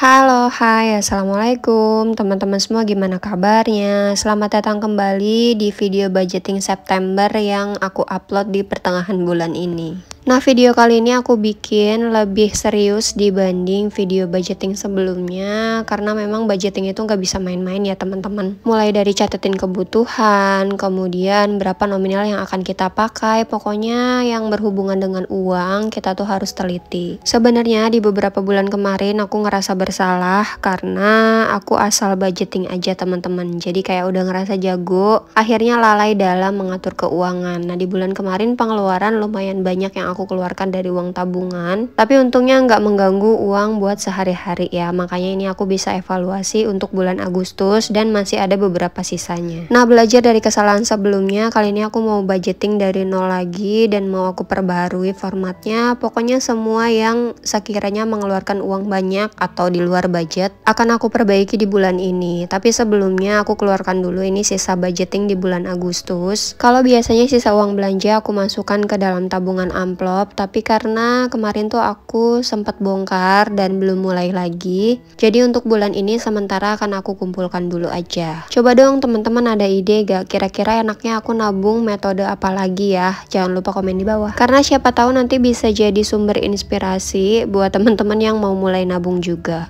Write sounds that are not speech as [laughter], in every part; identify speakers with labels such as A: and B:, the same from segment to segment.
A: Halo, hai, assalamualaikum teman-teman semua. Gimana kabarnya? Selamat datang kembali di video budgeting September yang aku upload di pertengahan bulan ini. Nah video kali ini aku bikin lebih serius dibanding video budgeting sebelumnya Karena memang budgeting itu nggak bisa main-main ya teman-teman Mulai dari catetin kebutuhan, kemudian berapa nominal yang akan kita pakai Pokoknya yang berhubungan dengan uang kita tuh harus teliti Sebenarnya di beberapa bulan kemarin aku ngerasa bersalah Karena aku asal budgeting aja teman-teman Jadi kayak udah ngerasa jago Akhirnya lalai dalam mengatur keuangan Nah di bulan kemarin pengeluaran lumayan banyak yang aku keluarkan dari uang tabungan tapi untungnya nggak mengganggu uang buat sehari-hari ya makanya ini aku bisa evaluasi untuk bulan Agustus dan masih ada beberapa sisanya nah belajar dari kesalahan sebelumnya kali ini aku mau budgeting dari nol lagi dan mau aku perbarui formatnya pokoknya semua yang sekiranya mengeluarkan uang banyak atau di luar budget akan aku perbaiki di bulan ini tapi sebelumnya aku keluarkan dulu ini sisa budgeting di bulan Agustus kalau biasanya sisa uang belanja aku masukkan ke dalam tabungan amplop amplop, tapi karena kemarin tuh aku sempat bongkar dan belum mulai lagi. Jadi untuk bulan ini sementara akan aku kumpulkan dulu aja. Coba dong teman-teman ada ide gak kira-kira enaknya aku nabung metode apa lagi ya? Jangan lupa komen di bawah. Karena siapa tahu nanti bisa jadi sumber inspirasi buat teman-teman yang mau mulai nabung juga.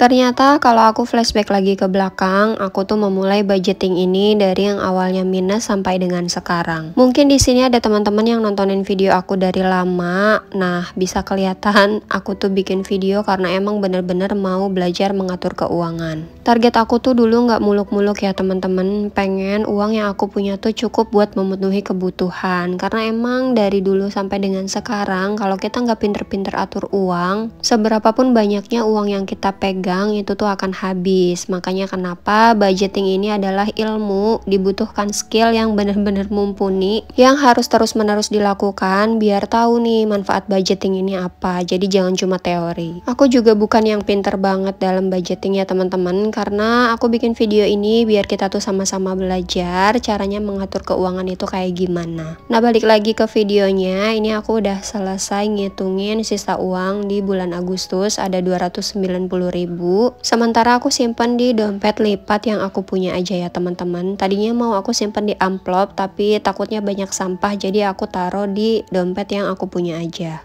A: Ternyata kalau aku flashback lagi ke belakang, aku tuh memulai budgeting ini dari yang awalnya minus sampai dengan sekarang. Mungkin di sini ada teman-teman yang nontonin video aku dari lama. Nah, bisa kelihatan aku tuh bikin video karena emang bener-bener mau belajar mengatur keuangan. Target aku tuh dulu nggak muluk-muluk ya teman-teman, pengen uang yang aku punya tuh cukup buat memenuhi kebutuhan. Karena emang dari dulu sampai dengan sekarang, kalau kita nggak pinter-pinter atur uang, seberapapun banyaknya uang yang kita pegang pegang itu tuh akan habis. Makanya kenapa budgeting ini adalah ilmu, dibutuhkan skill yang benar-benar mumpuni yang harus terus-menerus dilakukan biar tahu nih manfaat budgeting ini apa. Jadi jangan cuma teori. Aku juga bukan yang pinter banget dalam budgeting ya teman-teman karena aku bikin video ini biar kita tuh sama-sama belajar caranya mengatur keuangan itu kayak gimana. Nah, balik lagi ke videonya. Ini aku udah selesai ngitungin sisa uang di bulan Agustus ada ribu ribu sementara aku simpan di dompet lipat yang aku punya aja ya teman-teman tadinya mau aku simpan di amplop tapi takutnya banyak sampah jadi aku taruh di dompet yang aku punya aja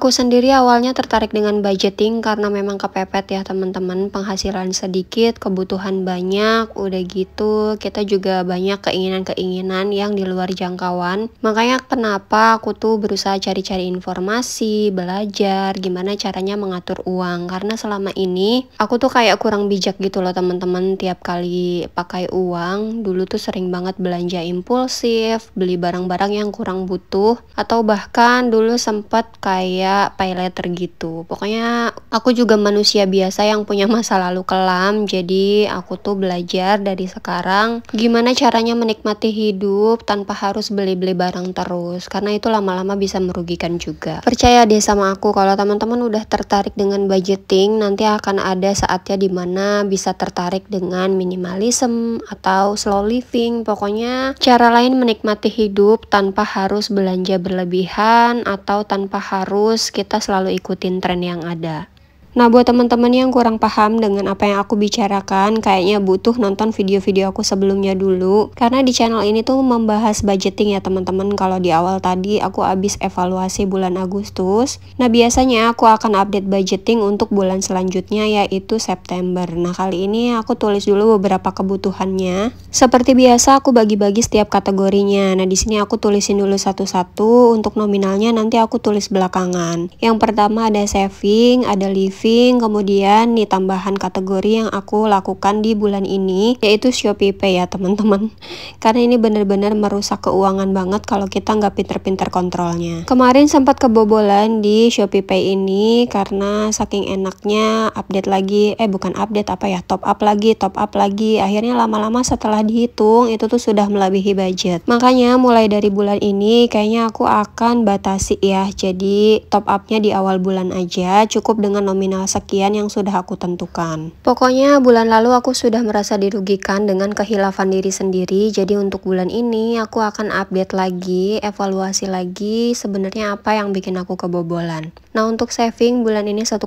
A: Aku sendiri awalnya tertarik dengan budgeting karena memang kepepet ya teman-teman, penghasilan sedikit, kebutuhan banyak, udah gitu kita juga banyak keinginan-keinginan yang di luar jangkauan. Makanya kenapa aku tuh berusaha cari-cari informasi, belajar gimana caranya mengatur uang karena selama ini aku tuh kayak kurang bijak gitu loh teman-teman tiap kali pakai uang. Dulu tuh sering banget belanja impulsif, beli barang-barang yang kurang butuh atau bahkan dulu sempat kayak kayak letter gitu. Pokoknya aku juga manusia biasa yang punya masa lalu kelam, jadi aku tuh belajar dari sekarang gimana caranya menikmati hidup tanpa harus beli-beli barang terus, karena itu lama-lama bisa merugikan juga. Percaya deh sama aku kalau teman-teman udah tertarik dengan budgeting, nanti akan ada saatnya dimana bisa tertarik dengan minimalism atau slow living. Pokoknya cara lain menikmati hidup tanpa harus belanja berlebihan atau tanpa harus terus kita selalu ikutin tren yang ada Nah, buat teman-teman yang kurang paham dengan apa yang aku bicarakan, kayaknya butuh nonton video-video aku sebelumnya dulu. Karena di channel ini tuh membahas budgeting ya teman-teman. Kalau di awal tadi aku habis evaluasi bulan Agustus. Nah, biasanya aku akan update budgeting untuk bulan selanjutnya yaitu September. Nah, kali ini aku tulis dulu beberapa kebutuhannya. Seperti biasa aku bagi-bagi setiap kategorinya. Nah, di sini aku tulisin dulu satu-satu. Untuk nominalnya nanti aku tulis belakangan. Yang pertama ada saving, ada living, saving, kemudian nih tambahan kategori yang aku lakukan di bulan ini, yaitu Shopee Pay ya teman-teman. [laughs] Karena ini benar-benar merusak keuangan banget kalau kita nggak pinter-pinter kontrolnya. Kemarin sempat kebobolan di Shopee Pay ini karena saking enaknya update lagi, eh bukan update apa ya, top up lagi, top up lagi. Akhirnya lama-lama setelah dihitung itu tuh sudah melebihi budget. Makanya mulai dari bulan ini kayaknya aku akan batasi ya, jadi top upnya di awal bulan aja, cukup dengan nominal nominal sekian yang sudah aku tentukan. Pokoknya bulan lalu aku sudah merasa dirugikan dengan kehilafan diri sendiri, jadi untuk bulan ini aku akan update lagi, evaluasi lagi sebenarnya apa yang bikin aku kebobolan. Nah untuk saving bulan ini 1,5,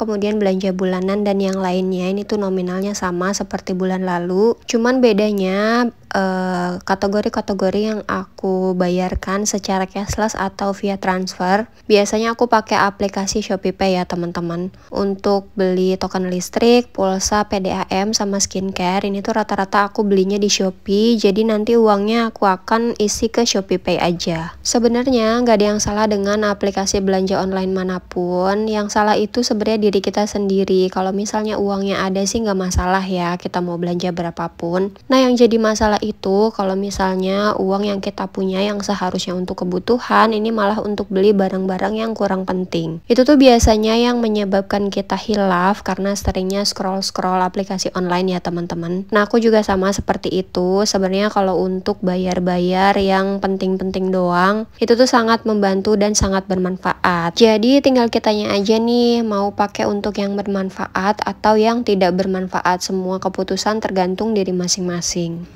A: kemudian belanja bulanan dan yang lainnya ini tuh nominalnya sama seperti bulan lalu, cuman bedanya Eh, kategori-kategori uh, yang aku bayarkan secara cashless atau via transfer. Biasanya aku pakai aplikasi Shopee Pay ya teman-teman. Untuk beli token listrik, pulsa, PDAM, sama skincare, ini tuh rata-rata aku belinya di Shopee. Jadi nanti uangnya aku akan isi ke Shopee Pay aja. Sebenarnya nggak ada yang salah dengan aplikasi belanja online manapun. Yang salah itu sebenarnya diri kita sendiri. Kalau misalnya uangnya ada sih nggak masalah ya, kita mau belanja berapapun. Nah yang jadi masalah kala itu kalau misalnya uang yang kita punya yang seharusnya untuk kebutuhan ini malah untuk beli barang-barang yang kurang penting. Itu tuh biasanya yang menyebabkan kita hilaf karena seringnya scroll-scroll aplikasi online ya teman-teman. Nah aku juga sama seperti itu. Sebenarnya kalau untuk bayar-bayar yang penting-penting doang itu tuh sangat membantu dan sangat bermanfaat. Jadi tinggal kitanya aja nih mau pakai untuk yang bermanfaat atau yang tidak bermanfaat. Semua keputusan tergantung diri masing-masing.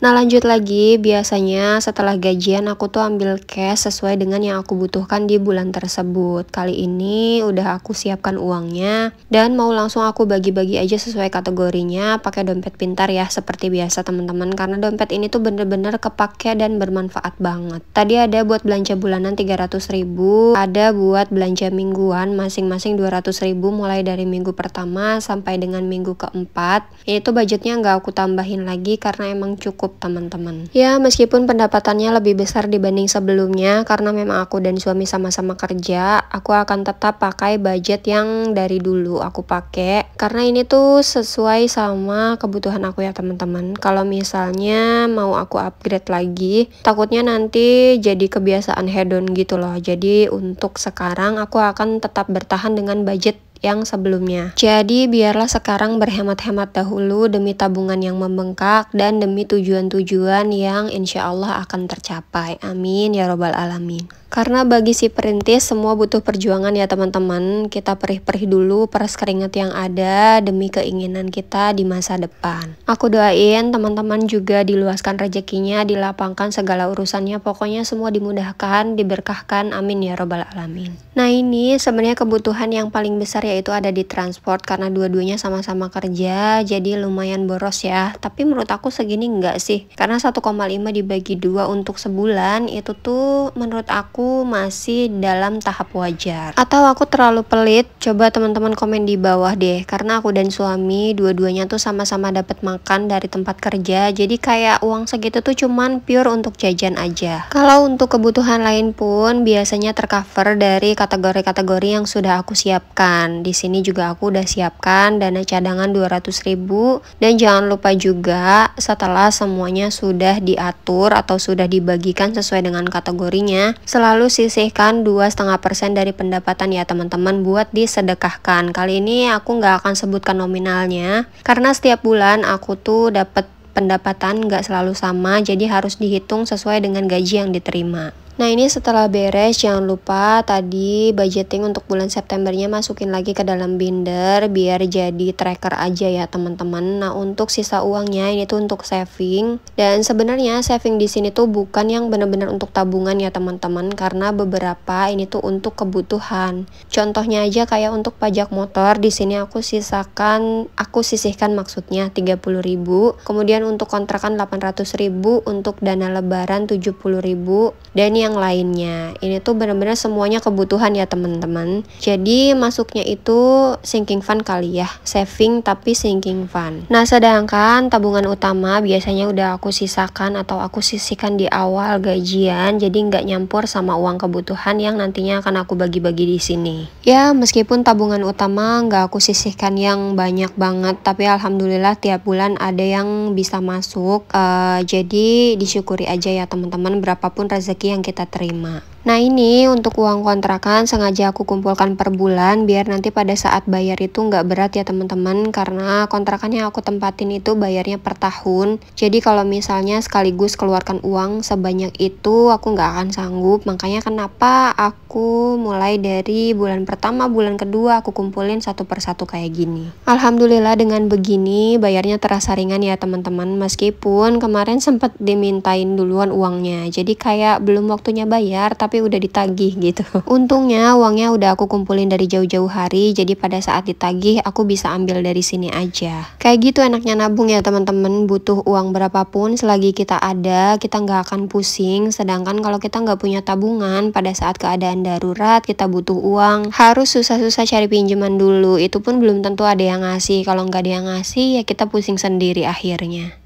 A: Nah lanjut lagi, biasanya setelah gajian aku tuh ambil cash sesuai dengan yang aku butuhkan di bulan tersebut. Kali ini udah aku siapkan uangnya dan mau langsung aku bagi-bagi aja sesuai kategorinya pakai dompet pintar ya seperti biasa teman-teman karena dompet ini tuh bener-bener kepake dan bermanfaat banget. Tadi ada buat belanja bulanan 300 ribu, ada buat belanja mingguan masing-masing 200 ribu mulai dari minggu pertama sampai dengan minggu keempat. Itu budgetnya nggak aku tambahin lagi karena emang cukup cukup teman-teman. Ya meskipun pendapatannya lebih besar dibanding sebelumnya karena memang aku dan suami sama-sama kerja, aku akan tetap pakai budget yang dari dulu aku pakai karena ini tuh sesuai sama kebutuhan aku ya teman-teman. Kalau misalnya mau aku upgrade lagi, takutnya nanti jadi kebiasaan hedon gitu loh. Jadi untuk sekarang aku akan tetap bertahan dengan budget yang sebelumnya. Jadi biarlah sekarang berhemat-hemat dahulu demi tabungan yang membengkak dan demi tujuan-tujuan yang insya Allah akan tercapai. Amin ya robbal alamin. Karena bagi si perintis semua butuh perjuangan ya teman-teman. Kita perih-perih dulu peras keringat yang ada demi keinginan kita di masa depan. Aku doain teman-teman juga diluaskan rezekinya, dilapangkan segala urusannya. Pokoknya semua dimudahkan, diberkahkan. Amin ya robbal alamin. Nah ini sebenarnya kebutuhan yang paling besar yaitu ada di transport karena dua-duanya sama-sama kerja jadi lumayan boros ya. Tapi menurut aku segini enggak sih. Karena 1,5 dibagi dua untuk sebulan itu tuh menurut aku aku masih dalam tahap wajar. Atau aku terlalu pelit? Coba teman-teman komen di bawah deh, karena aku dan suami dua-duanya tuh sama-sama dapat makan dari tempat kerja, jadi kayak uang segitu tuh cuman pure untuk jajan aja. Kalau untuk kebutuhan lain pun biasanya tercover dari kategori-kategori yang sudah aku siapkan. Di sini juga aku udah siapkan dana cadangan 200.000 dan jangan lupa juga setelah semuanya sudah diatur atau sudah dibagikan sesuai dengan kategorinya, selalu lalu sisihkan 2,5% dari pendapatan ya teman-teman buat disedekahkan. Kali ini aku nggak akan sebutkan nominalnya karena setiap bulan aku tuh dapat pendapatan nggak selalu sama jadi harus dihitung sesuai dengan gaji yang diterima. Nah ini setelah beres jangan lupa tadi budgeting untuk bulan Septembernya masukin lagi ke dalam binder biar jadi tracker aja ya teman-teman. Nah untuk sisa uangnya ini tuh untuk saving dan sebenarnya saving di sini tuh bukan yang benar-benar untuk tabungan ya teman-teman karena beberapa ini tuh untuk kebutuhan. Contohnya aja kayak untuk pajak motor di sini aku sisakan aku sisihkan maksudnya 30.000. Kemudian untuk kontrakan 800.000 untuk dana lebaran 70.000 dan yang yang lainnya. Ini tuh bener-bener semuanya kebutuhan ya teman-teman. Jadi masuknya itu sinking fund kali ya, saving tapi sinking fund. Nah sedangkan tabungan utama biasanya udah aku sisakan atau aku sisihkan di awal gajian, jadi nggak nyampur sama uang kebutuhan yang nantinya akan aku bagi-bagi di sini. Ya meskipun tabungan utama nggak aku sisihkan yang banyak banget, tapi alhamdulillah tiap bulan ada yang bisa masuk. Uh, jadi disyukuri aja ya teman-teman berapapun rezeki yang kita kita terima. Nah ini untuk uang kontrakan sengaja aku kumpulkan per bulan biar nanti pada saat bayar itu nggak berat ya teman-teman karena kontrakan yang aku tempatin itu bayarnya per tahun. Jadi kalau misalnya sekaligus keluarkan uang sebanyak itu aku nggak akan sanggup makanya kenapa aku mulai dari bulan pertama bulan kedua aku kumpulin satu persatu kayak gini. Alhamdulillah dengan begini bayarnya terasa ringan ya teman-teman meskipun kemarin sempat dimintain duluan uangnya jadi kayak belum waktunya bayar tapi tapi udah ditagih gitu. [laughs] Untungnya uangnya udah aku kumpulin dari jauh-jauh hari jadi pada saat ditagih aku bisa ambil dari sini aja. Kayak gitu enaknya nabung ya teman-teman butuh uang berapapun selagi kita ada kita nggak akan pusing sedangkan kalau kita nggak punya tabungan pada saat keadaan darurat kita butuh uang harus susah-susah cari pinjaman dulu itu pun belum tentu ada yang ngasih kalau nggak ada yang ngasih ya kita pusing sendiri akhirnya.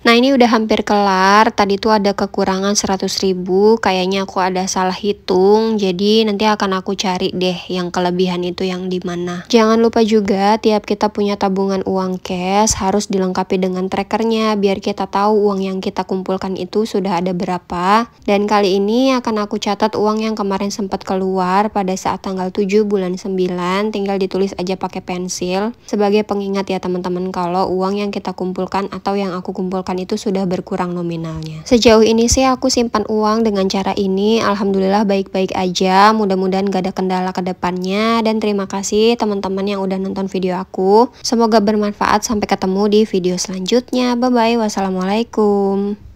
A: Nah ini udah hampir kelar, tadi tuh ada kekurangan 100 ribu, kayaknya aku ada salah hitung, jadi nanti akan aku cari deh yang kelebihan itu yang dimana. Jangan lupa juga tiap kita punya tabungan uang cash harus dilengkapi dengan trackernya biar kita tahu uang yang kita kumpulkan itu sudah ada berapa. Dan kali ini akan aku catat uang yang kemarin sempat keluar pada saat tanggal 7 bulan 9, tinggal ditulis aja pakai pensil sebagai pengingat ya teman-teman kalau uang yang kita kumpulkan atau yang aku kumpulkan itu sudah berkurang nominalnya. Sejauh ini sih aku simpan uang dengan cara ini, alhamdulillah baik-baik aja, mudah-mudahan gak ada kendala ke depannya, dan terima kasih teman-teman yang udah nonton video aku. Semoga bermanfaat, sampai ketemu di video selanjutnya. Bye-bye, wassalamualaikum.